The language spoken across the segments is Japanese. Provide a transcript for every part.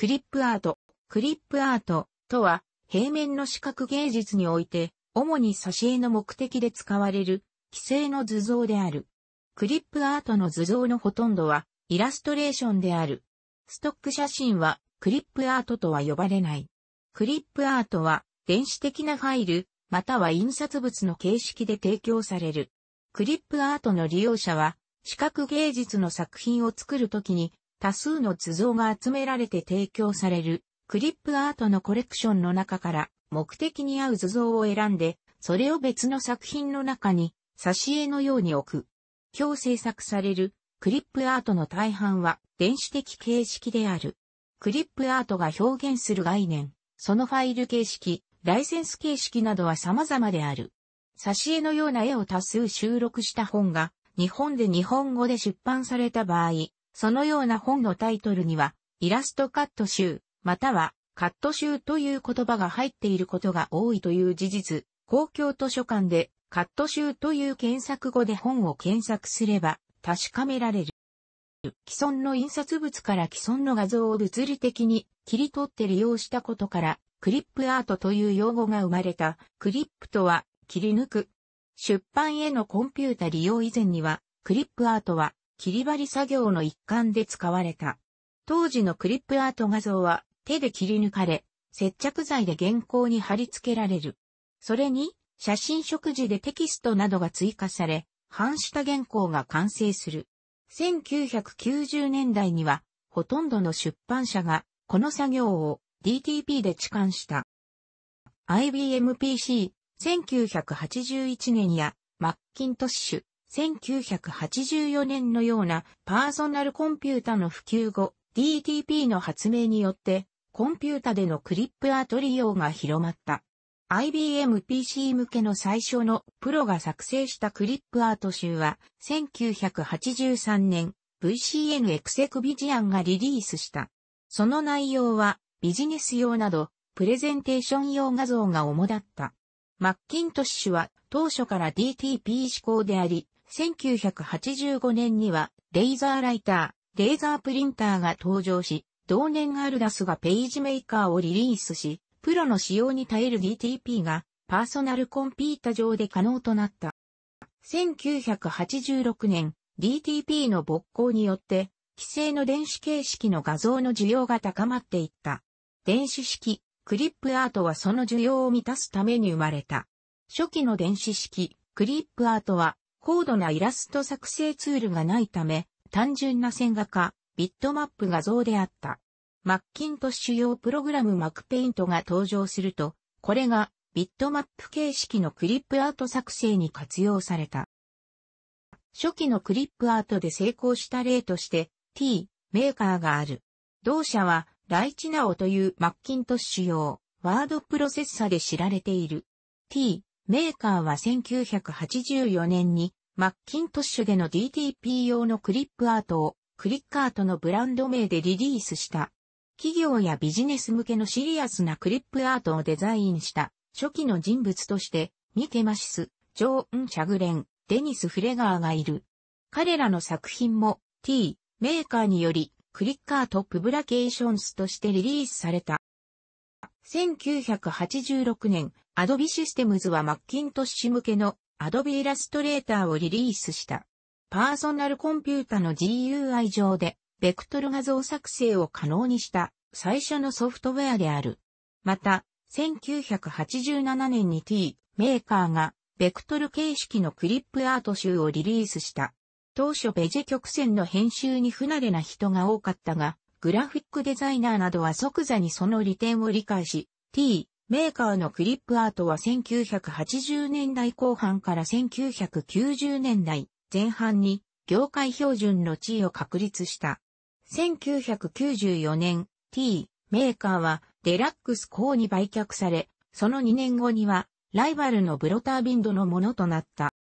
クリップアート。クリップアートとは、平面の視覚芸術において、主に挿絵の目的で使われる、既成の図像である。クリップアートの図像のほとんどは、イラストレーションである。ストック写真は、クリップアートとは呼ばれない。クリップアートは、電子的なファイル、または印刷物の形式で提供される。クリップアートの利用者は、視覚芸術の作品を作るときに多数の図像が集められて提供されるクリップアートのコレクションの中から目的に合う図像を選んで、それを別の作品の中に挿絵のように置く。今日制作されるクリップアートの大半は電子的形式である。クリップアートが表現する概念、そのファイル形式、ライセンス形式などは様々である。挿絵のような絵を多数収録した本が日本で日本語で出版された場合、そのような本のタイトルには、イラストカット集、またはカット集という言葉が入っていることが多いという事実、公共図書館でカット集という検索語で本を検索すれば確かめられる。既存の印刷物から既存の画像を物理的に切り取って利用したことから、クリップアートという用語が生まれた、クリップとは切り抜く。出版へのコンピュータ利用以前には、クリップアートは切り張り作業の一環で使われた。当時のクリップアート画像は手で切り抜かれ、接着剤で原稿に貼り付けられる。それに、写真食事でテキストなどが追加され、半した原稿が完成する。1990年代には、ほとんどの出版社が、この作業を DTP で置換した。IBM PC、1981年や、マッキントッシュ、1984年のようなパーソナルコンピュータの普及後、DTP の発明によって、コンピュータでのクリップアート利用が広まった。IBM PC 向けの最初のプロが作成したクリップアート集は、1983年 VCN エクセクビジアンがリリースした。その内容は、ビジネス用など、プレゼンテーション用画像が主だった。マッキントッシュは当初から DTP 思考であり、1985年にはレイザーライター、レーザープリンターが登場し、同年アルダスがページメーカーをリリースし、プロの使用に耐える DTP がパーソナルコンピータ上で可能となった。1986年、DTP の勃興によって、規制の電子形式の画像の需要が高まっていった。電子式、クリップアートはその需要を満たすために生まれた。初期の電子式、クリップアートは高度なイラスト作成ツールがないため、単純な線画化、ビットマップ画像であった。マッキントッシュ用プログラムマックペイントが登場すると、これがビットマップ形式のクリップアート作成に活用された。初期のクリップアートで成功した例として T メーカーがある。同社はライチナオというマッキントッシュ用ワードプロセッサで知られている。T メーカーは1984年にマッキントッシュでの DTP 用のクリップアートをクリッカートのブランド名でリリースした。企業やビジネス向けのシリアスなクリップアートをデザインした初期の人物として、ミケマシス、ジョーン・シャグレン、デニス・フレガーがいる。彼らの作品も T メーカーによりクリッカートプブラケーションスとしてリリースされた。1986年、アドビシステムズはマッキントッシュ向けの Adobe Illustrator をリリースした。パーソナルコンピュータの GUI 上で、ベクトル画像作成を可能にした最初のソフトウェアである。また、1987年に T メーカーがベクトル形式のクリップアート集をリリースした。当初ベジェ曲線の編集に不慣れな人が多かったが、グラフィックデザイナーなどは即座にその利点を理解し、T メーカーのクリップアートは1980年代後半から1990年代前半に業界標準の地位を確立した。1994年、T、メーカーはデラックスーに売却され、その2年後にはライバルのブロタービンドのものとなった。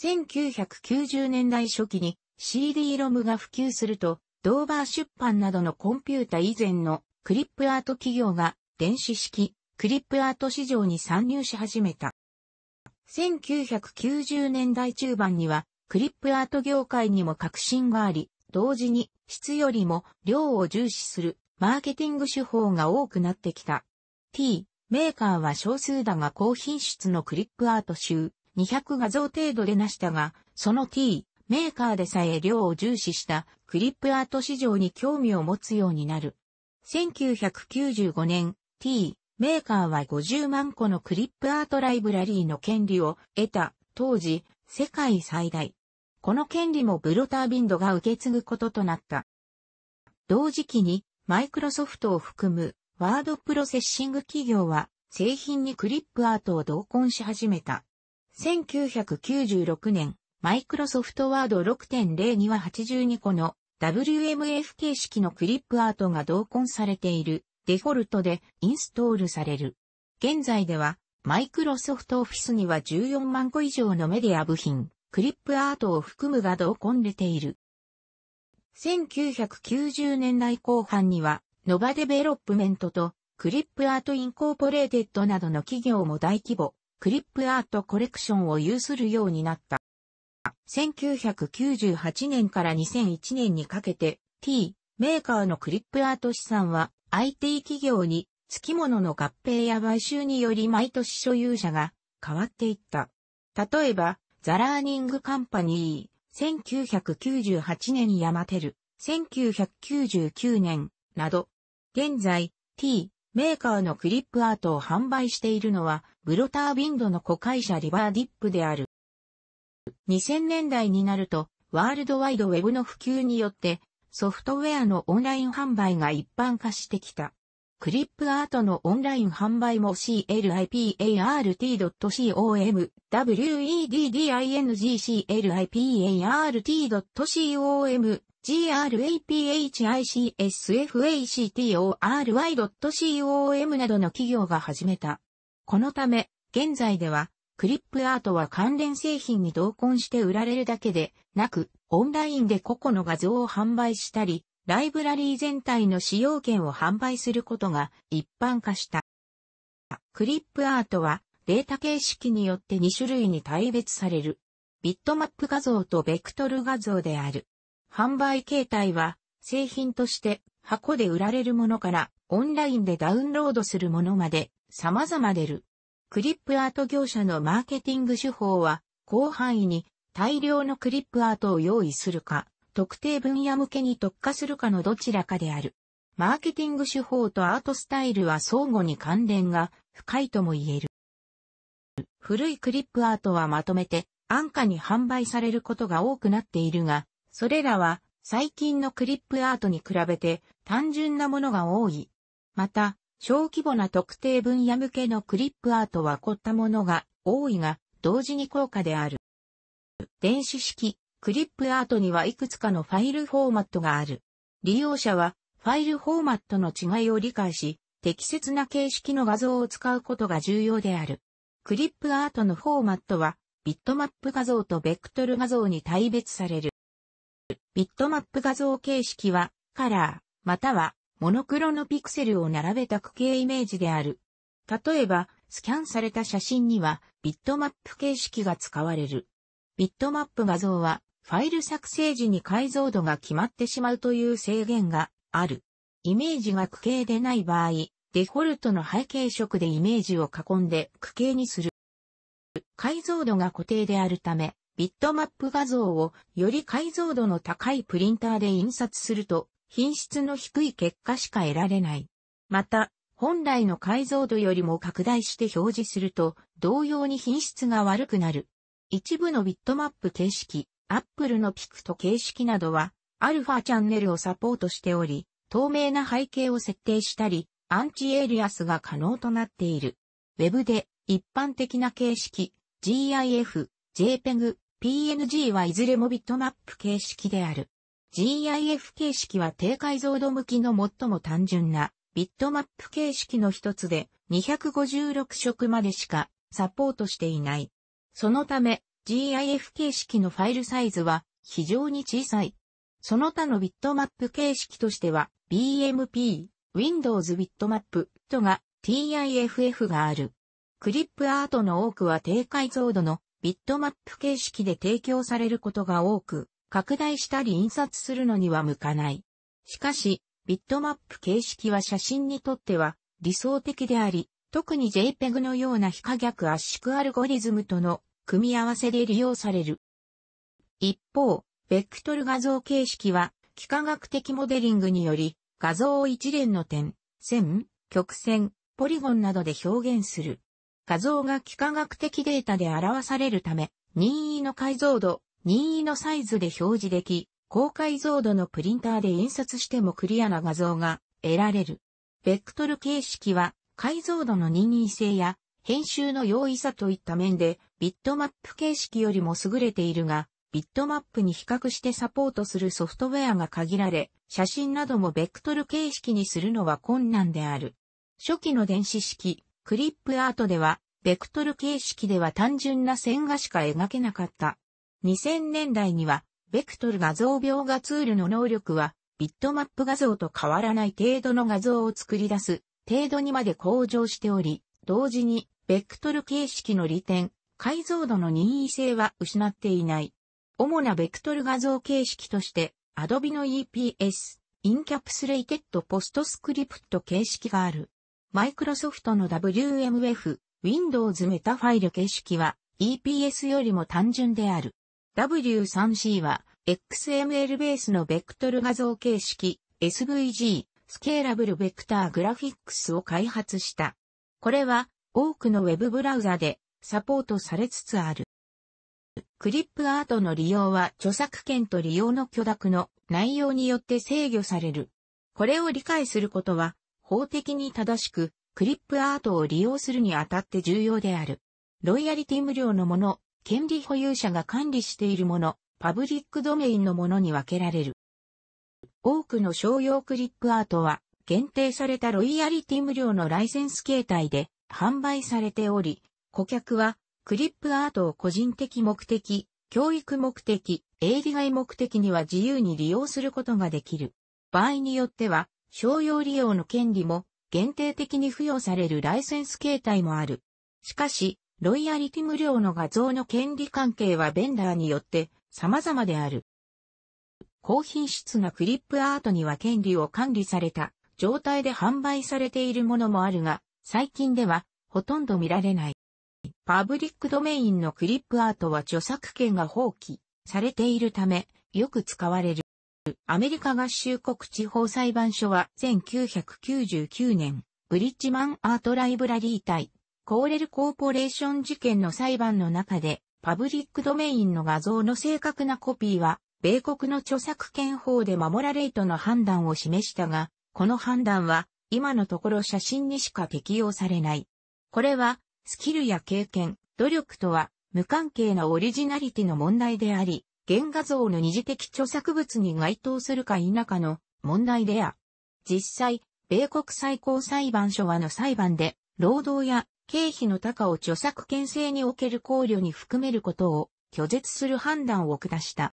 1990年代初期に c d ロムが普及すると、ドーバー出版などのコンピュータ以前のクリップアート企業が電子式クリップアート市場に参入し始めた。1990年代中盤には、クリップアート業界にも革新があり、同時に質よりも量を重視するマーケティング手法が多くなってきた。t、メーカーは少数だが高品質のクリップアート集200画像程度でなしたが、その t、メーカーでさえ量を重視したクリップアート市場に興味を持つようになる。1995年、t、メーカーは50万個のクリップアートライブラリーの権利を得た、当時、世界最大。この権利もブロタービンドが受け継ぐこととなった。同時期に、マイクロソフトを含む、ワードプロセッシング企業は、製品にクリップアートを同梱し始めた。1996年、マイクロソフトワード6.0には82個の WMF 形式のクリップアートが同梱されているデフォルトでインストールされる。現在では、マイクロソフトオフィスには14万個以上のメディア部品、クリップアートを含む画像を混んている。1990年代後半には、ノバデベロップメントとクリップアートインコーポレーテッドなどの企業も大規模、クリップアートコレクションを有するようになった。1998年から2001年にかけて T メーカーのクリップアート資産は IT 企業に付き物の合併や買収により毎年所有者が変わっていった。例えば、ザ・ラーニング・カンパニー、1998年ヤマテル、1999年、など、現在、T、メーカーのクリップアートを販売しているのは、ブロタービンドの子会社リバーディップである。2000年代になると、ワールドワイドウェブの普及によって、ソフトウェアのオンライン販売が一般化してきた。クリップアートのオンライン販売も clipart.com weddingclipart.com graphicstory.com f a c などの企業が始めた。このため、現在ではクリップアートは関連製品に同梱して売られるだけでなく、オンラインで個々の画像を販売したり、ライブラリー全体の使用権を販売することが一般化した。クリップアートはデータ形式によって2種類に対別される。ビットマップ画像とベクトル画像である。販売形態は製品として箱で売られるものからオンラインでダウンロードするものまで様々出る。クリップアート業者のマーケティング手法は、広範囲に大量のクリップアートを用意するか、特定分野向けに特化するかのどちらかである。マーケティング手法とアートスタイルは相互に関連が深いとも言える。古いクリップアートはまとめて安価に販売されることが多くなっているが、それらは最近のクリップアートに比べて単純なものが多い。また、小規模な特定分野向けのクリップアートは凝ったものが多いが、同時に高価である。電子式、クリップアートにはいくつかのファイルフォーマットがある。利用者はファイルフォーマットの違いを理解し、適切な形式の画像を使うことが重要である。クリップアートのフォーマットは、ビットマップ画像とベクトル画像に対別される。ビットマップ画像形式は、カラー、またはモノクロのピクセルを並べた区形イメージである。例えば、スキャンされた写真にはビットマップ形式が使われる。ビットマップ画像はファイル作成時に解像度が決まってしまうという制限がある。イメージが区形でない場合、デフォルトの背景色でイメージを囲んで区形にする。解像度が固定であるため、ビットマップ画像をより解像度の高いプリンターで印刷すると品質の低い結果しか得られない。また、本来の解像度よりも拡大して表示すると、同様に品質が悪くなる。一部のビットマップ形式、Apple のピクト形式などは、アルファチャンネルをサポートしており、透明な背景を設定したり、アンチエイリアスが可能となっている。Web で一般的な形式、GIF、JPEG、PNG はいずれもビットマップ形式である。GIF 形式は低解像度向きの最も単純なビットマップ形式の一つで256色までしかサポートしていない。そのため GIF 形式のファイルサイズは非常に小さい。その他のビットマップ形式としては BMP、Windows ビットマップとが TIFF がある。クリップアートの多くは低解像度のビットマップ形式で提供されることが多く、拡大したり印刷するのには向かない。しかし、ビットマップ形式は写真にとっては理想的であり、特に JPEG のような非可逆圧縮アルゴリズムとの組み合わせで利用される。一方、ベクトル画像形式は、幾何学的モデリングにより、画像を一連の点、線、曲線、ポリゴンなどで表現する。画像が幾何学的データで表されるため、任意の解像度、任意のサイズで表示でき、高解像度のプリンターで印刷してもクリアな画像が得られる。ベクトル形式は解像度の任意性や編集の容易さといった面でビットマップ形式よりも優れているが、ビットマップに比較してサポートするソフトウェアが限られ、写真などもベクトル形式にするのは困難である。初期の電子式、クリップアートでは、ベクトル形式では単純な線画しか描けなかった2000年代には、ベクトル画像描画ツールの能力は、ビットマップ画像と変わらない程度の画像を作り出す程度にまで向上しており、同時に、ベクトル形式の利点、解像度の任意性は失っていない。主なベクトル画像形式として、Adobe の EPS、インキャプスレイテッドポストスクリプト形式がある。マイクロソフトの WMF、Windows メタファイル形式は EPS よりも単純である。W3C は XML ベースのベクトル画像形式 SVG スケーラブルベクターグラフィックスを開発した。これは多くのウェブブラウザでサポートされつつある。クリップアートの利用は著作権と利用の許諾の内容によって制御される。これを理解することは法的に正しくクリップアートを利用するにあたって重要である。ロイヤリティ無料のもの権利保有者が管理しているもの、パブリックドメインのものに分けられる。多くの商用クリップアートは、限定されたロイヤリティ無料のライセンス形態で販売されており、顧客はクリップアートを個人的目的、教育目的、営利外目的には自由に利用することができる。場合によっては、商用利用の権利も限定的に付与されるライセンス形態もある。しかし、ロイヤリティ無料の画像の権利関係はベンダーによって様々である。高品質なクリップアートには権利を管理された状態で販売されているものもあるが、最近ではほとんど見られない。パブリックドメインのクリップアートは著作権が放棄されているため、よく使われる。アメリカ合衆国地方裁判所は1999年、ブリッジマンアートライブラリー対コーレルコーポレーション事件の裁判の中で、パブリックドメインの画像の正確なコピーは、米国の著作権法で守られるとの判断を示したが、この判断は、今のところ写真にしか適用されない。これは、スキルや経験、努力とは、無関係なオリジナリティの問題であり、原画像の二次的著作物に該当するか否かの問題であ。実際、米国最高裁判所はの裁判で、労働や経費の高を著作権制における考慮に含めることを拒絶する判断を下した。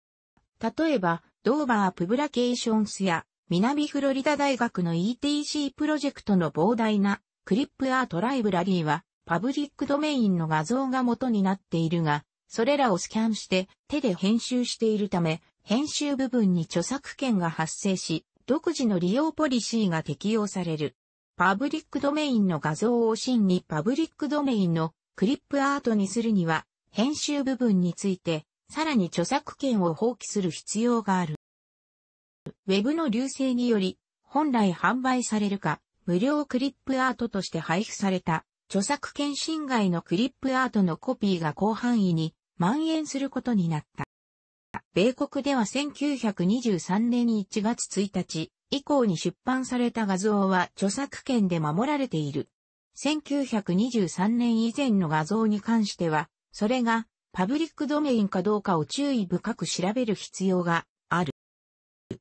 例えば、ドーバー・プブラケーションスや南フロリダ大学の ETC プロジェクトの膨大なクリップアートライブラリーはパブリックドメインの画像が元になっているが、それらをスキャンして手で編集しているため、編集部分に著作権が発生し、独自の利用ポリシーが適用される。パブリックドメインの画像を真にパブリックドメインのクリップアートにするには、編集部分について、さらに著作権を放棄する必要がある。Web の流星により、本来販売されるか、無料クリップアートとして配布された、著作権侵害のクリップアートのコピーが広範囲に蔓延することになった。米国では1923年1月1日、以降に出版された画像は著作権で守られている。1923年以前の画像に関しては、それがパブリックドメインかどうかを注意深く調べる必要がある。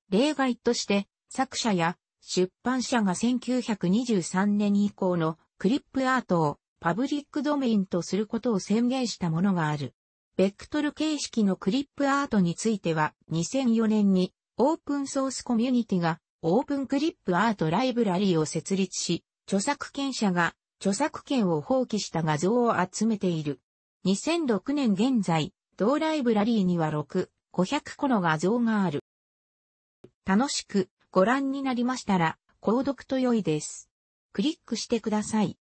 例外として、作者や出版社が1923年以降のクリップアートをパブリックドメインとすることを宣言したものがある。ベクトル形式のクリップアートについては2004年にオープンソースコミュニティがオープンクリップアートライブラリーを設立し、著作権者が著作権を放棄した画像を集めている。2006年現在、同ライブラリーには6、500個の画像がある。楽しくご覧になりましたら、購読と良いです。クリックしてください。